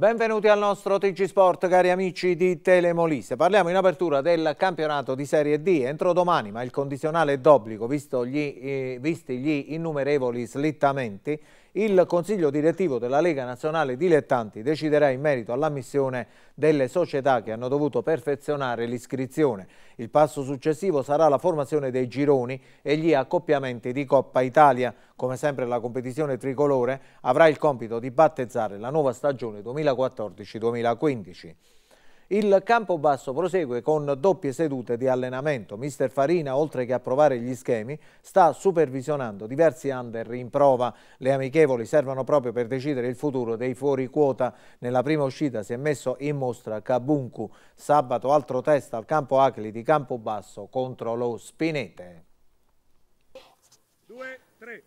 Benvenuti al nostro TG Sport cari amici di Telemolise. Parliamo in apertura del campionato di Serie D entro domani, ma il condizionale è d'obbligo visto gli, eh, visti gli innumerevoli slittamenti il Consiglio direttivo della Lega Nazionale Dilettanti deciderà in merito all'ammissione delle società che hanno dovuto perfezionare l'iscrizione. Il passo successivo sarà la formazione dei gironi e gli accoppiamenti di Coppa Italia. Come sempre la competizione tricolore avrà il compito di battezzare la nuova stagione 2014-2015. Il Campobasso prosegue con doppie sedute di allenamento. Mister Farina, oltre che a provare gli schemi, sta supervisionando diversi under in prova. Le amichevoli servono proprio per decidere il futuro dei fuori quota. Nella prima uscita si è messo in mostra Kabunku. Sabato altro test al campo Acli di Campobasso contro lo Spinete. Due, tre.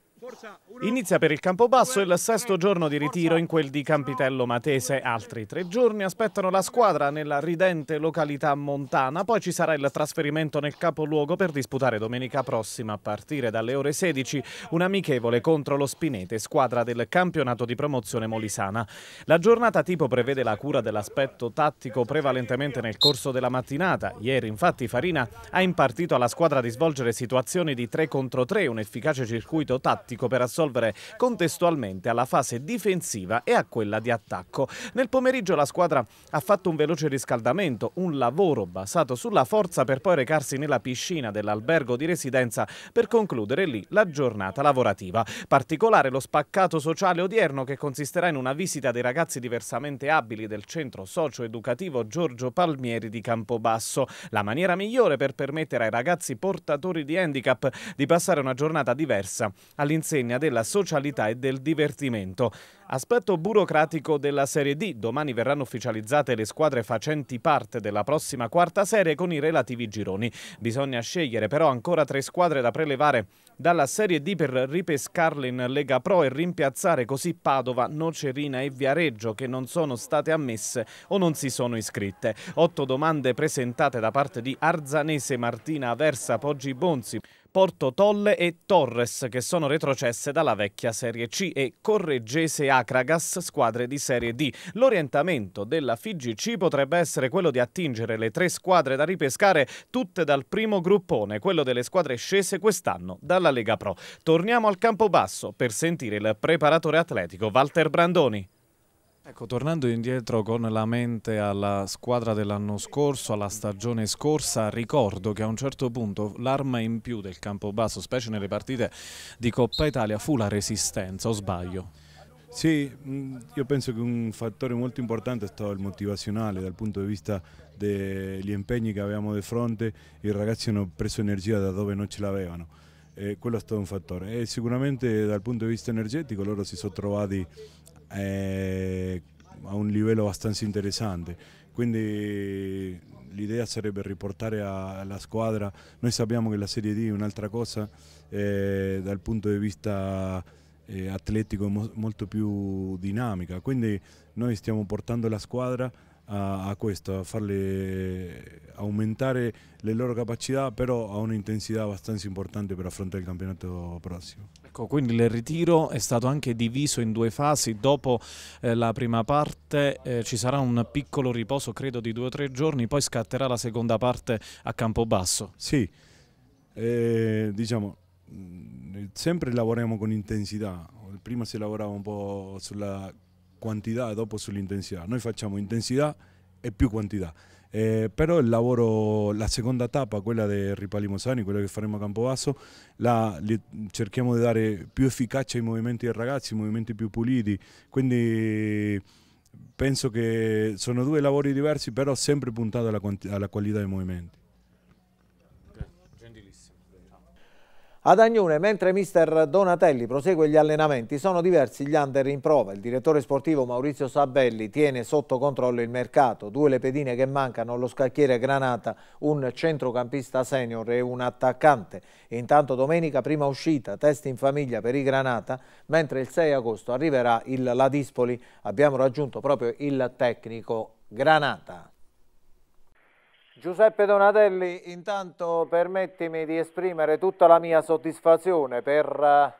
Inizia per il Campobasso il sesto giorno di ritiro in quel di Campitello Matese. Altri tre giorni aspettano la squadra nella ridente località montana. Poi ci sarà il trasferimento nel capoluogo per disputare domenica prossima a partire dalle ore 16 un amichevole contro lo Spinete, squadra del campionato di promozione molisana. La giornata tipo prevede la cura dell'aspetto tattico prevalentemente nel corso della mattinata. Ieri infatti Farina ha impartito alla squadra di svolgere situazioni di 3 contro 3, un efficace circuito tattico tattico per assolvere contestualmente alla fase difensiva e a quella di attacco. Nel pomeriggio la squadra ha fatto un veloce riscaldamento, un lavoro basato sulla forza per poi recarsi nella piscina dell'albergo di residenza per concludere lì la giornata lavorativa. Particolare lo spaccato sociale odierno che consisterà in una visita dei ragazzi diversamente abili del centro socio-educativo Giorgio Palmieri di Campobasso. La maniera migliore per permettere ai ragazzi portatori di handicap di passare una giornata diversa all'interno all'insegna della socialità e del divertimento. Aspetto burocratico della Serie D, domani verranno ufficializzate le squadre facenti parte della prossima quarta serie con i relativi gironi. Bisogna scegliere però ancora tre squadre da prelevare dalla Serie D per ripescarle in Lega Pro e rimpiazzare così Padova, Nocerina e Viareggio che non sono state ammesse o non si sono iscritte. Otto domande presentate da parte di Arzanese, Martina Aversa, Poggi Bonzi. Porto Tolle e Torres che sono retrocesse dalla vecchia Serie C e Correggese Acragas, squadre di Serie D. L'orientamento della FIGC potrebbe essere quello di attingere le tre squadre da ripescare tutte dal primo gruppone, quello delle squadre scese quest'anno dalla Lega Pro. Torniamo al campo basso per sentire il preparatore atletico Walter Brandoni. Ecco, tornando indietro con la mente alla squadra dell'anno scorso, alla stagione scorsa, ricordo che a un certo punto l'arma in più del campo basso, specie nelle partite di Coppa Italia, fu la resistenza, o sbaglio? Sì, mm, io penso che un fattore molto importante è stato il motivazionale dal punto di vista degli impegni che avevamo di fronte, i ragazzi hanno preso energia da dove non ce l'avevano. quello è stato un fattore e sicuramente dal punto di vista energetico loro si sono trovati eh, a un livello abbastanza interessante. Quindi l'idea sarebbe riportare alla squadra, noi sappiamo che la Serie D è un'altra cosa eh, dal punto di vista eh, atletico mo molto più dinamica, quindi noi stiamo portando la squadra a, a questo, a farle aumentare le loro capacità, però a un'intensità abbastanza importante per affrontare il campionato prossimo. Ecco, quindi il ritiro è stato anche diviso in due fasi, dopo eh, la prima parte eh, ci sarà un piccolo riposo, credo di due o tre giorni, poi scatterà la seconda parte a Campobasso. Sì, eh, diciamo, mm, sempre lavoriamo con intensità, prima si lavorava un po' sulla quantità e dopo sull'intensità. Noi facciamo intensità e più quantità. Eh, però il lavoro, la seconda tappa, quella di Ripali Mosani, quella che faremo a Campobasso, la, li, cerchiamo di dare eh, più efficacia ai movimenti dei ragazzi, ai movimenti più puliti, quindi penso che sono due lavori diversi, però sempre puntati alla, alla qualità dei movimenti. Ad Agnone, mentre mister Donatelli prosegue gli allenamenti, sono diversi gli under in prova. Il direttore sportivo Maurizio Sabelli tiene sotto controllo il mercato. Due le pedine che mancano, lo scacchiere Granata, un centrocampista senior e un attaccante. Intanto domenica prima uscita, test in famiglia per i Granata, mentre il 6 agosto arriverà il Ladispoli. Abbiamo raggiunto proprio il tecnico Granata. Giuseppe Donatelli, intanto permettimi di esprimere tutta la mia soddisfazione per eh,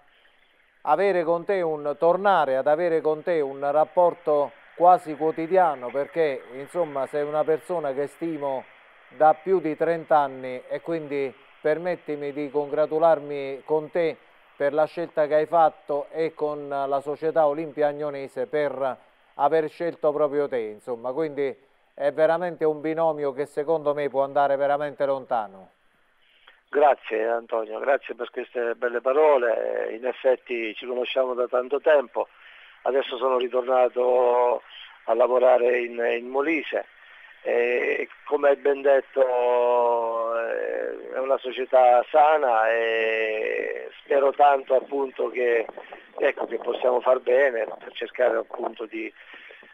avere con te un, tornare ad avere con te un rapporto quasi quotidiano perché insomma sei una persona che stimo da più di 30 anni e quindi permettimi di congratularmi con te per la scelta che hai fatto e con la società Olimpia Agnonese per aver scelto proprio te insomma quindi è veramente un binomio che secondo me può andare veramente lontano. Grazie Antonio, grazie per queste belle parole, in effetti ci conosciamo da tanto tempo, adesso sono ritornato a lavorare in, in Molise e come hai ben detto eh, è una società sana e spero tanto appunto che, ecco, che possiamo far bene per cercare appunto di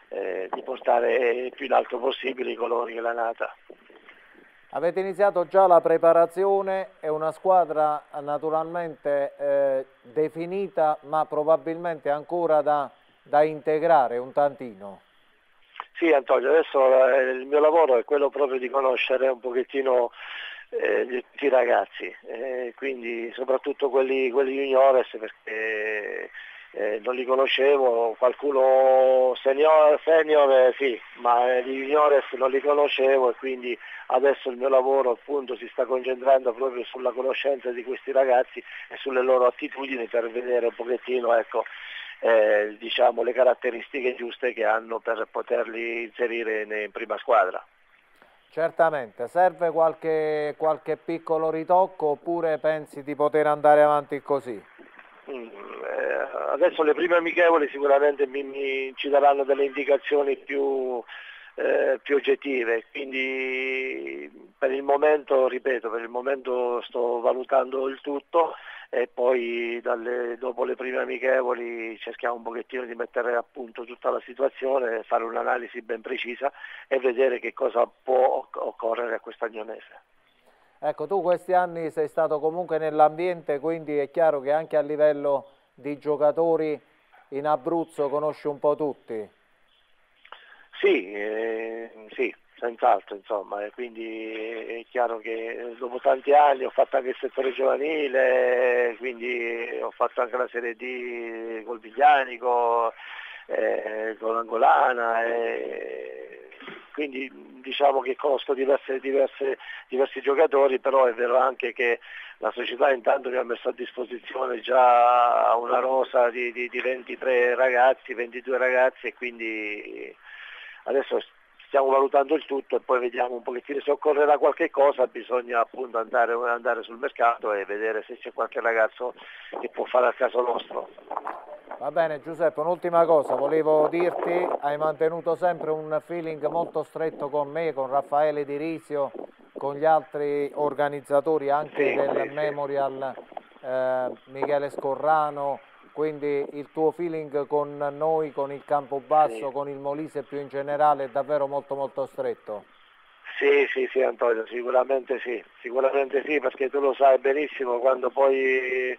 eh, di portare più in alto possibile i colori della nata. Avete iniziato già la preparazione, è una squadra naturalmente eh, definita ma probabilmente ancora da, da, integrare un tantino. Sì Antonio, adesso eh, il mio lavoro è quello proprio di conoscere un pochettino eh, i ragazzi, eh, quindi soprattutto quelli, quelli juniores perché eh, non li conoscevo, qualcuno senior, senior eh, sì, ma eh, di juniores non li conoscevo e quindi adesso il mio lavoro appunto si sta concentrando proprio sulla conoscenza di questi ragazzi e sulle loro attitudini per vedere un pochettino ecco, eh, diciamo, le caratteristiche giuste che hanno per poterli inserire in prima squadra. Certamente, serve qualche, qualche piccolo ritocco oppure pensi di poter andare avanti così? Mm, eh, eh, adesso le prime amichevoli sicuramente mi, mi, ci daranno delle indicazioni più, eh, più oggettive, quindi per il momento, ripeto, per il momento sto valutando il tutto e poi dalle, dopo le prime amichevoli cerchiamo un pochettino di mettere a punto tutta la situazione, fare un'analisi ben precisa e vedere che cosa può occorrere a questa Agnonese. Ecco, tu questi anni sei stato comunque nell'ambiente, quindi è chiaro che anche a livello di giocatori in Abruzzo conosce un po' tutti. Sì, eh, sì senz'altro, insomma, quindi è chiaro che dopo tanti anni ho fatto anche il settore giovanile, quindi ho fatto anche la Serie D col Biglianico, eh, con l'Angolana. Eh, quindi diciamo che costa diverse, diverse, diversi giocatori, però è vero anche che la società intanto che ha messo a disposizione già una rosa di, di, di 23 ragazzi, 22 ragazzi e quindi adesso stiamo valutando il tutto e poi vediamo un pochettino se occorrerà qualche cosa, bisogna appunto andare, andare sul mercato e vedere se c'è qualche ragazzo che può fare al caso nostro. Va bene Giuseppe, un'ultima cosa, volevo dirti, hai mantenuto sempre un feeling molto stretto con me, con Raffaele Di Risio, con gli altri organizzatori anche sì, del sì, Memorial eh, Michele Scorrano, quindi il tuo feeling con noi, con il Campobasso, sì. con il Molise più in generale è davvero molto molto stretto. Sì, sì, sì Antonio, sicuramente sì, sicuramente sì perché tu lo sai benissimo quando poi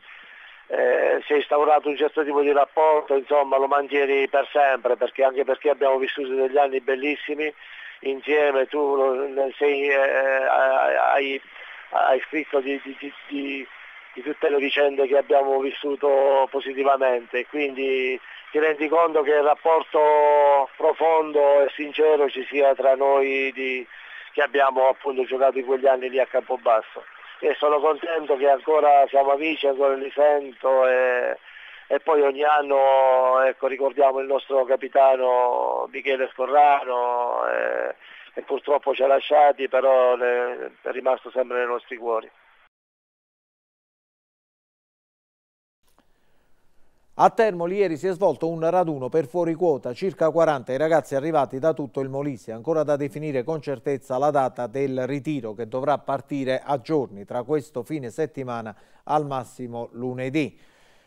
eh, si è instaurato un certo tipo di rapporto, insomma lo mantieni per sempre, perché anche perché abbiamo vissuto degli anni bellissimi insieme, tu sei, eh, eh, hai, hai, scritto di, di, di, di, tutte le vicende che abbiamo vissuto positivamente, quindi ti rendi conto che il rapporto profondo e sincero ci sia tra noi che abbiamo appunto giocato in quegli anni lì a Campobasso e sono contento che ancora siamo amici, ancora li sento e, e poi ogni anno ecco, ricordiamo il nostro capitano Michele Scorrano e, eh, e purtroppo ci ha lasciati, però è rimasto sempre nei nostri cuori. A Termoli ieri si è svolto un raduno per fuori quota, circa 40 i ragazzi arrivati da tutto il Molise, ancora da definire con certezza la data del ritiro che dovrà partire a giorni, tra questo fine settimana al massimo lunedì.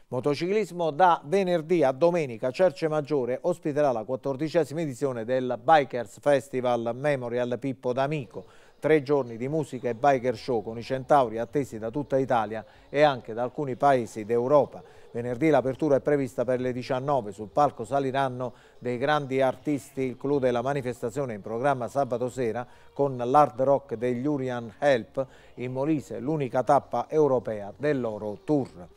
Motociclismo da venerdì a domenica Cerce Maggiore ospiterà la quattordicesima edizione del Bikers Festival Memorial Pippo D'Amico tre giorni di musica e biker show con i centauri attesi da tutta Italia e anche da alcuni paesi d'Europa. Venerdì l'apertura è prevista per le 19, sul palco saliranno dei grandi artisti, il clou della manifestazione in programma sabato sera con l'hard rock degli Urian Help in Molise, l'unica tappa europea del loro tour.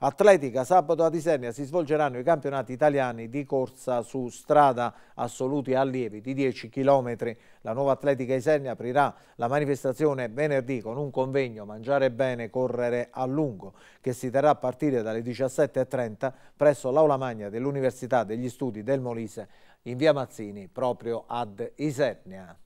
Atletica, sabato a Disernia si svolgeranno i campionati italiani di corsa su strada assoluti allievi di 10 km. La nuova Atletica Isernia aprirà la manifestazione venerdì con un convegno Mangiare bene, correre a lungo che si terrà a partire dalle 17.30 presso l'Aula Magna dell'Università degli Studi del Molise in via Mazzini proprio ad Isernia.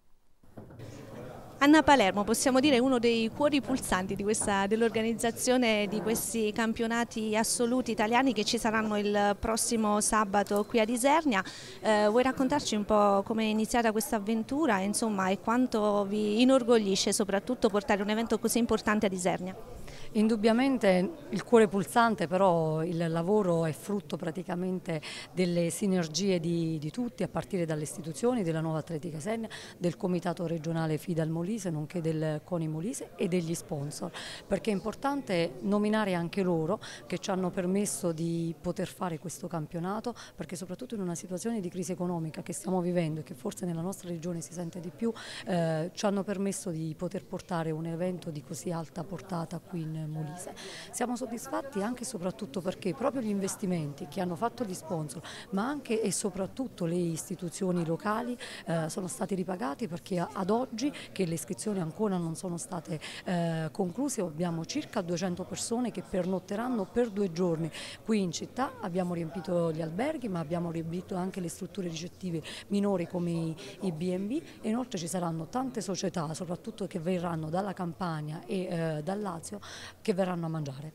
Anna Palermo, possiamo dire uno dei cuori pulsanti dell'organizzazione di questi campionati assoluti italiani che ci saranno il prossimo sabato qui a Isernia. Eh, vuoi raccontarci un po' come è iniziata questa avventura insomma, e quanto vi inorgoglisce soprattutto portare un evento così importante a Isernia? Indubbiamente il cuore pulsante però il lavoro è frutto praticamente delle sinergie di, di tutti a partire dalle istituzioni della nuova Atletica Senna, del comitato regionale Fidal Molise nonché del CONI Molise e degli sponsor perché è importante nominare anche loro che ci hanno permesso di poter fare questo campionato perché soprattutto in una situazione di crisi economica che stiamo vivendo e che forse nella nostra regione si sente di più eh, ci hanno permesso di poter portare un evento di così alta portata qui in Molise. Siamo soddisfatti anche e soprattutto perché proprio gli investimenti che hanno fatto gli sponsor, ma anche e soprattutto le istituzioni locali eh, sono stati ripagati perché ad oggi, che le iscrizioni ancora non sono state eh, concluse, abbiamo circa 200 persone che pernotteranno per due giorni qui in città, abbiamo riempito gli alberghi ma abbiamo riempito anche le strutture ricettive minori come i, i B&B e inoltre ci saranno tante società, soprattutto che verranno dalla Campania e eh, dal Lazio, che verranno a mangiare.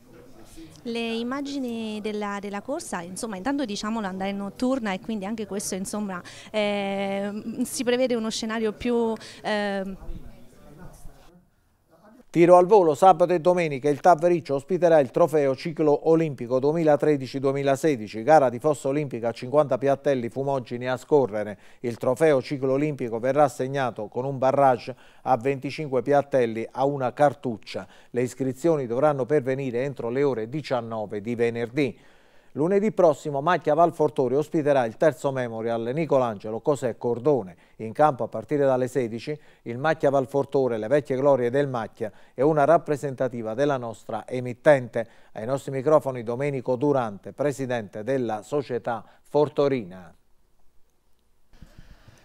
Le immagini della, della, corsa, insomma, intanto diciamolo andare in notturna e quindi anche questo, insomma, eh, si prevede uno scenario più... Eh, Tiro al volo, sabato e domenica il Tavericcio ospiterà il trofeo ciclo olimpico 2013-2016, gara di fossa olimpica a 50 piattelli fumogeni a scorrere. Il trofeo ciclo olimpico verrà assegnato con un barrage a 25 piattelli a una cartuccia. Le iscrizioni dovranno pervenire entro le ore 19 di venerdì. Lunedì prossimo Macchia Valfortori ospiterà il terzo memorial Nicolangelo Cosè Cordone. In campo a partire dalle 16 il Macchia Valfortore, le vecchie glorie del Macchia è una rappresentativa della nostra emittente. Ai nostri microfoni Domenico Durante, presidente della società Fortorina.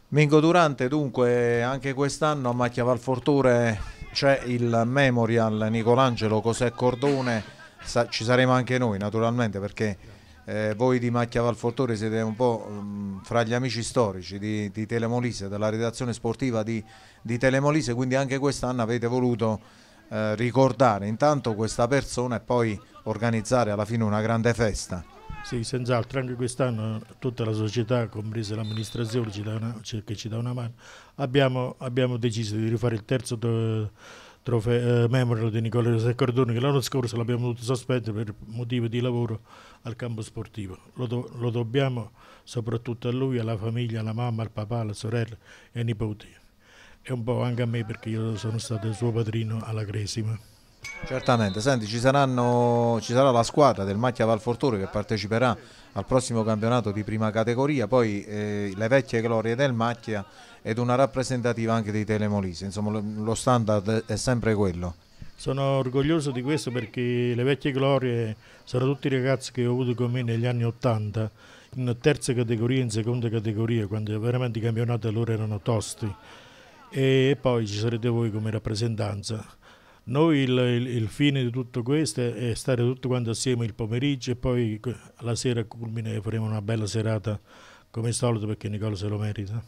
Mingo Durante dunque anche quest'anno a Macchia Valfortore c'è il memorial Nicolangelo Cosè Cordone. Sa ci saremo anche noi naturalmente perché eh, voi di Macchia Valfortore siete un po' mh, mm, fra gli amici storici di, di Telemolise, della redazione sportiva di, di Telemolise, quindi anche quest'anno avete voluto eh, ricordare intanto questa persona e poi organizzare alla fine una grande festa. Sì, senz'altro, anche quest'anno tutta la società, compresa l'amministrazione che ci dà una mano, abbiamo, abbiamo, deciso di rifare il terzo eh, trofeo, eh, memorial di Nicola José Cardone che l'anno scorso l'abbiamo dovuto sospendere per motivi di lavoro al campo sportivo. Lo, do, lo dobbiamo soprattutto a lui, alla famiglia, alla mamma, al papà, alla sorella e ai nipoti e un po' anche a me perché io sono stato il suo padrino alla Cresima. Certamente, senti, ci, saranno, ci, sarà la squadra del Macchia Valfortore che parteciperà al prossimo campionato di prima categoria, poi eh, le vecchie glorie del Macchia ed una rappresentativa anche dei Telemolise, insomma lo, standard è sempre quello. Sono orgoglioso di questo perché le vecchie glorie sono tutti i ragazzi che ho avuto con me negli anni Ottanta, in terza categoria, e in seconda categoria, quando veramente i campionati allora erano tosti e poi ci sarete voi come rappresentanza noi il, il, il, fine di tutto questo è stare tutti quanti assieme il pomeriggio e poi la sera culmine faremo una bella serata come al solito perché Nicola se lo merita.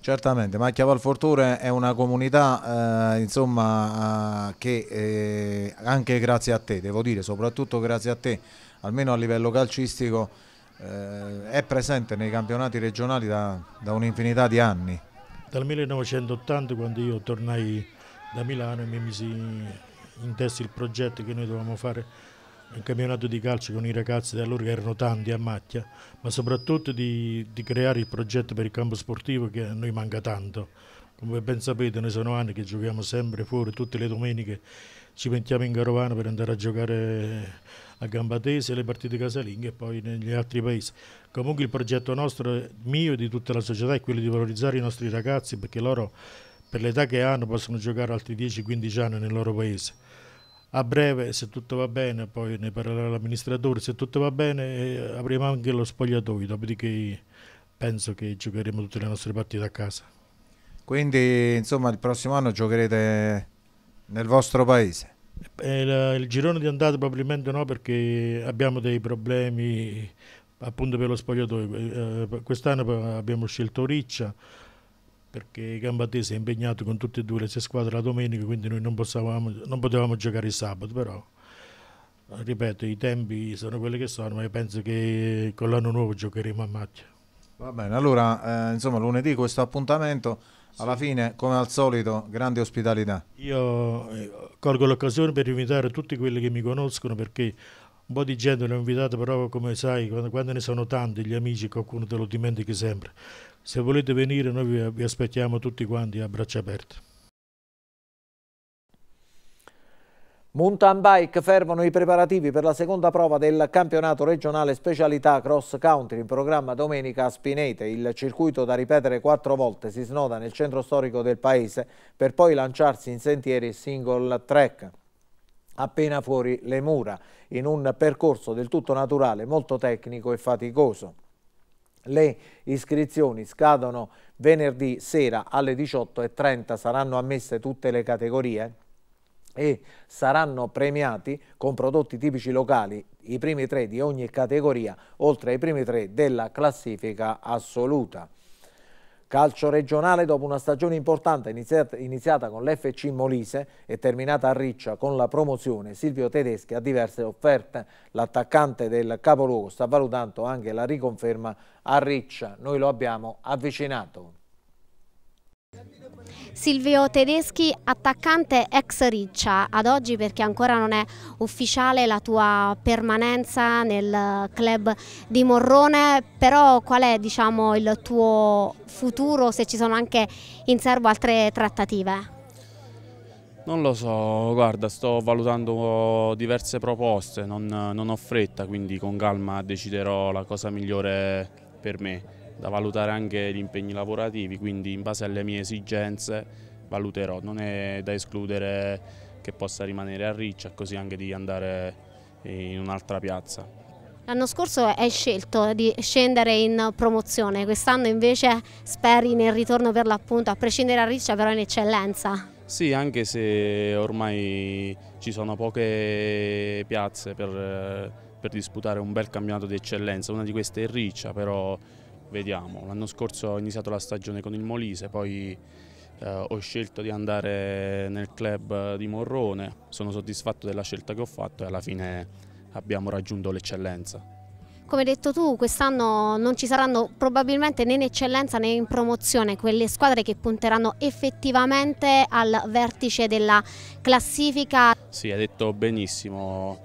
Certamente, Macchia Valfortore è una comunità eh, insomma, eh, che eh, anche grazie a te, devo dire, soprattutto grazie a te, almeno a livello calcistico, eh, è presente nei campionati regionali da, da un'infinità di anni. Dal 1980 quando io tornai da Milano e mi misi in testa il progetto che noi dovevamo fare un campionato di calcio con i ragazzi da allora che erano tanti a macchia, ma soprattutto di, di creare il progetto per il campo sportivo che a noi manca tanto. Come ben sapete noi sono anni che giochiamo sempre fuori, tutte le domeniche ci mettiamo in carovana per andare a giocare a Gambatese, le partite casalinghe e poi negli altri paesi. Comunque il progetto nostro, mio e di tutta la società, è quello di valorizzare i nostri ragazzi perché loro per l'età che hanno possono giocare altri 10-15 anni nel loro paese. A breve, se tutto va bene, poi ne parlerà l'amministratore, se tutto va bene eh, avremo anche lo spogliatoio, dopodiché penso che giocheremo tutte le nostre partite a casa. Quindi insomma il prossimo anno giocherete nel vostro paese? Il, eh, il girone di andata probabilmente no perché abbiamo dei problemi appunto per lo spogliatoio. Eh, quest'anno abbiamo scelto Riccia, perché Gambatese è impegnato con tutte e due le sue squadre la domenica, quindi noi non, possiamo, non potevamo giocare il sabato, però ripeto, i tempi sono quelli che sono, ma io penso che con l'anno nuovo giocheremo a Macchia. Va bene, allora eh, insomma lunedì questo appuntamento, alla fine come al solito grande ospitalità. Io eh, colgo l'occasione per invitare tutti quelli che mi conoscono perché un po' di gente l'ho invitata, però come sai quando, quando ne sono tanti gli amici qualcuno te lo dimentichi sempre. Se volete venire noi vi aspettiamo tutti quanti a braccia aperte. Mountain Bike fermano i preparativi per la seconda prova del campionato regionale specialità cross country in programma domenica a Spinete. Il circuito da ripetere quattro volte si snoda nel centro storico del paese per poi lanciarsi in sentieri single track appena fuori le mura in un percorso del tutto naturale molto tecnico e faticoso. Le iscrizioni scadono venerdì sera alle 18.30, saranno ammesse tutte le categorie e saranno premiati con prodotti tipici locali i primi tre di ogni categoria, oltre ai primi tre della classifica assoluta. Calcio regionale dopo una stagione importante iniziata, iniziata con l'FC Molise e terminata a Riccia con la promozione, Silvio Tedeschi ha diverse offerte. L'attaccante del capoluogo sta valutando anche la riconferma a Riccia. Noi lo abbiamo avvicinato. Silvio Tedeschi, attaccante ex riccia, ad oggi perché ancora non è ufficiale la tua permanenza nel club di Morrone, però qual è diciamo, il tuo futuro se ci sono anche in serbo altre trattative? Non lo so, guarda, sto valutando diverse proposte, non, non ho fretta, quindi con calma deciderò la cosa migliore per me da valutare anche gli impegni lavorativi, quindi in base alle mie esigenze valuterò, non è da escludere che possa rimanere a Riccia, così anche di andare in un'altra piazza. L'anno scorso hai scelto di scendere in promozione, quest'anno invece speri nel ritorno per l'appunto, a prescindere da Riccia però in eccellenza. Sì, anche se ormai ci sono poche piazze per, per disputare un bel campionato di eccellenza, una di queste è Riccia, però vediamo. L'anno scorso ho iniziato la stagione con il Molise, poi eh, ho scelto di andare nel club di Morrone, sono soddisfatto della scelta che ho fatto e alla fine abbiamo raggiunto l'eccellenza. Come hai detto tu, quest'anno non ci saranno probabilmente né in eccellenza né in promozione quelle squadre che punteranno effettivamente al vertice della classifica. Sì, hai detto benissimo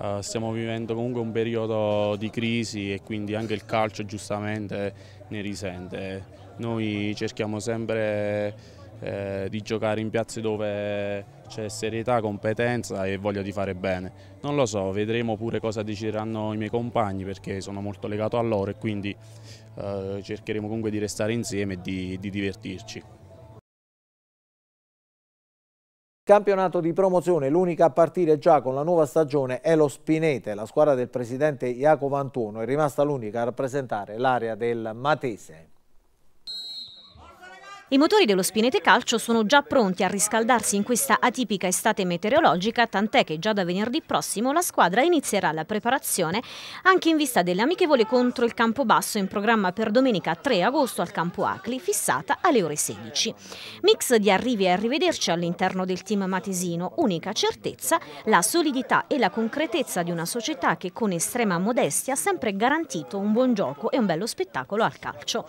eh, stiamo vivendo comunque un periodo di crisi e quindi anche il calcio giustamente ne risente. Noi cerchiamo sempre eh, di giocare in piazze dove c'è serietà, competenza e voglia di fare bene. Non lo so, vedremo pure cosa decideranno i miei compagni perché sono molto legato a loro e quindi eh, cercheremo comunque di restare insieme e di, di divertirci. Campionato di promozione, l'unica a partire già con la nuova stagione è lo Spinete. La squadra del presidente Jacopo Antuono è rimasta l'unica a rappresentare l'area del Matese. I motori dello Spinete Calcio sono già pronti a riscaldarsi in questa atipica estate meteorologica, tant'è che già da venerdì prossimo la squadra inizierà la preparazione anche in vista dell'amichevole contro il Campobasso in programma per domenica 3 agosto al Campo Acli, fissata alle ore 16. Mix di arrivi e arrivederci all'interno del team matesino, unica certezza la solidità e la concretezza di una società che con estrema modestia ha sempre garantito un buon gioco e un bello spettacolo al calcio.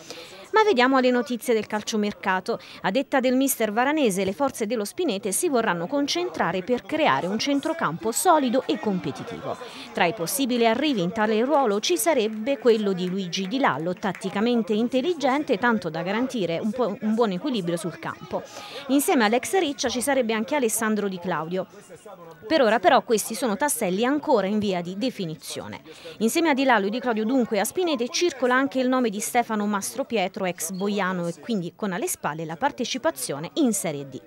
Ma vediamo le notizie del calciomercato. A detta del mister Varanese, le forze dello Spinete si vorranno concentrare per creare un centrocampo solido e competitivo. Tra i possibili arrivi in tale ruolo ci sarebbe quello di Luigi Di Lallo, tatticamente intelligente, tanto da garantire un, un buon equilibrio sul campo. Insieme all'ex Riccia ci sarebbe anche Alessandro Di Claudio. Per ora però questi sono tasselli ancora in via di definizione. Insieme a Di Lallo e Di Claudio dunque a Spinete circola anche il nome di Stefano Mastro Pietro ex Boiano e quindi con alle spalle la partecipazione in Serie D.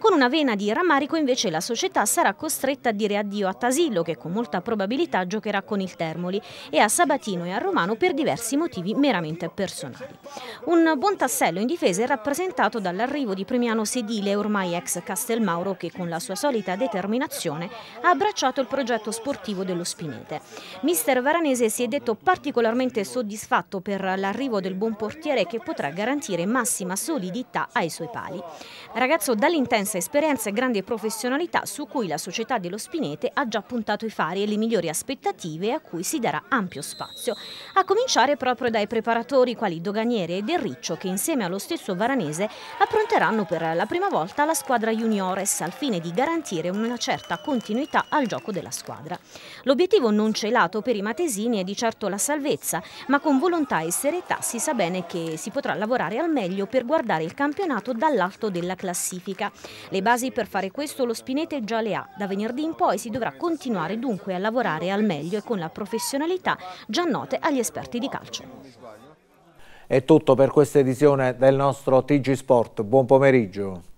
Con una vena di rammarico invece la società sarà costretta a dire addio a Tasillo che con molta probabilità giocherà con il Termoli e a Sabatino e a Romano per diversi motivi meramente personali. Un buon tassello in difesa è rappresentato dall'arrivo di Premiano Sedile, ormai ex Castelmauro, che con la sua solita determinazione ha abbracciato il progetto sportivo dello Spinete. Mister Varanese si è detto particolarmente soddisfatto per l'arrivo del buon portiere che potrà garantire massima solidità ai suoi pali. Ragazzo dall'intenso immensa esperienza e grande professionalità su cui la società dello Spinete ha già puntato i fari e le migliori aspettative a cui si darà ampio spazio, a cominciare proprio dai preparatori quali Doganiere e Del Riccio che insieme allo stesso Varanese appronteranno per la prima volta la squadra juniores al fine di garantire una certa continuità al gioco della squadra. L'obiettivo non celato per i matesini è di certo la salvezza, ma con volontà e serietà si sa bene che si potrà lavorare al meglio per guardare il campionato dall'alto della classifica. Le basi per fare questo lo Spinete già le ha. Da venerdì in poi si dovrà continuare dunque a lavorare al meglio e con la professionalità già note agli esperti di calcio. È tutto per questa edizione del nostro TG Sport. Buon pomeriggio.